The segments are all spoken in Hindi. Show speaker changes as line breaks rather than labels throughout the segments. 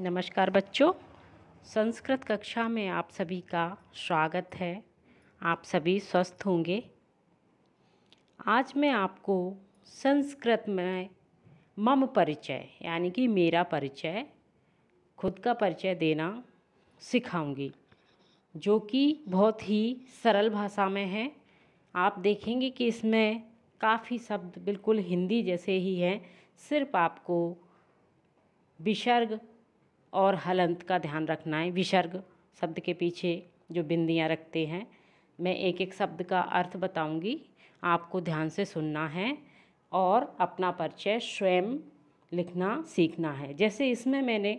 नमस्कार बच्चों संस्कृत कक्षा में आप सभी का स्वागत है आप सभी स्वस्थ होंगे आज मैं आपको संस्कृत में मम परिचय यानी कि मेरा परिचय खुद का परिचय देना सिखाऊंगी जो कि बहुत ही सरल भाषा में है आप देखेंगे कि इसमें काफ़ी शब्द बिल्कुल हिंदी जैसे ही हैं सिर्फ आपको विसर्ग और हलंत का ध्यान रखना है विसर्ग शब्द के पीछे जो बिंदियाँ रखते हैं मैं एक एक शब्द का अर्थ बताऊंगी आपको ध्यान से सुनना है और अपना परिचय स्वयं लिखना सीखना है जैसे इसमें मैंने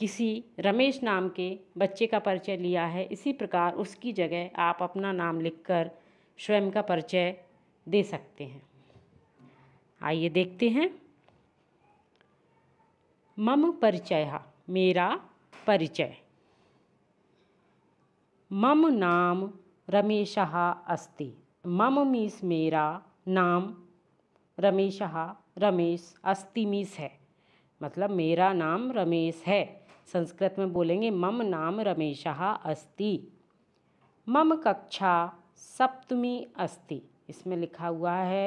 किसी रमेश नाम के बच्चे का परिचय लिया है इसी प्रकार उसकी जगह आप अपना नाम लिखकर स्वयं का परिचय दे सकते हैं आइए देखते हैं मम परिचय मेरा परिचय मम नाम रमेश अस्ति मम मीस मेरा नाम रमेश रमेश अस्ति मीस है मतलब मेरा नाम रमेश है संस्कृत में बोलेंगे मम नाम रमेश अस्ति मम कक्षा सप्तमी अस्ति इसमें लिखा हुआ है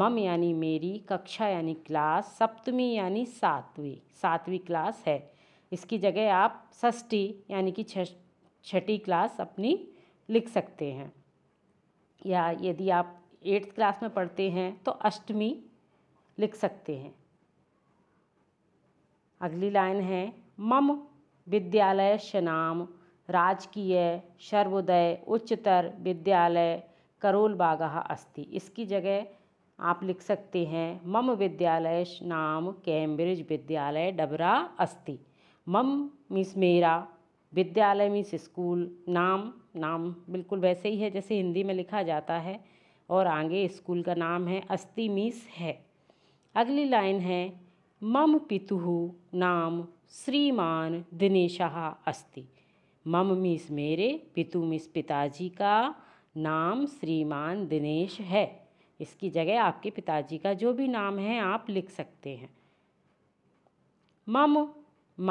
मम यानी मेरी कक्षा यानी क्लास सप्तमी यानी सातवीं सातवीं क्लास है इसकी जगह आप षष्ठी यानी कि छठी क्लास अपनी लिख सकते हैं या यदि आप एट्थ क्लास में पढ़ते हैं तो अष्टमी लिख सकते हैं अगली लाइन है मम विद्यालय शनाम राजकीय सर्वोदय उच्चतर विद्यालय करोलबागः अस्ति इसकी जगह आप लिख सकते हैं मम विद्यालय नाम कैम्ब्रिज विद्यालय डबरा अस्ति मम मिस मेरा विद्यालय मिस स्कूल नाम नाम बिल्कुल वैसे ही है जैसे हिंदी में लिखा जाता है और आगे स्कूल का नाम है अस्ति मीस है अगली लाइन है मम पितु नाम श्रीमान दिनेशाह अस्ति मम मीस मेरे पितु मीस पिताजी का नाम श्रीमान दिनेश है इसकी जगह आपके पिताजी का जो भी नाम है आप लिख सकते हैं मम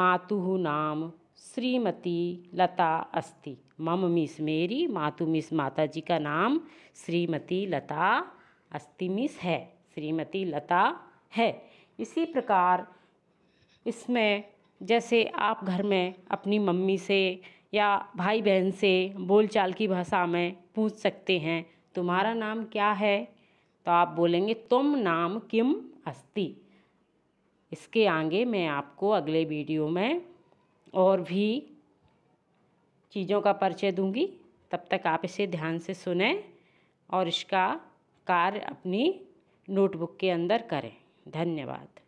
मातु नाम श्रीमती लता अस्ति मम मिस मेरी मातु मिस माता जी का नाम श्रीमती लता अस्ति मिस है श्रीमती लता है इसी प्रकार इसमें जैसे आप घर में अपनी मम्मी से या भाई बहन से बोलचाल की भाषा में पूछ सकते हैं तुम्हारा नाम क्या है तो आप बोलेंगे तुम नाम किम अस्ति इसके आगे मैं आपको अगले वीडियो में और भी चीज़ों का परिचय दूंगी तब तक आप इसे ध्यान से सुने और इसका कार्य अपनी नोटबुक के अंदर करें धन्यवाद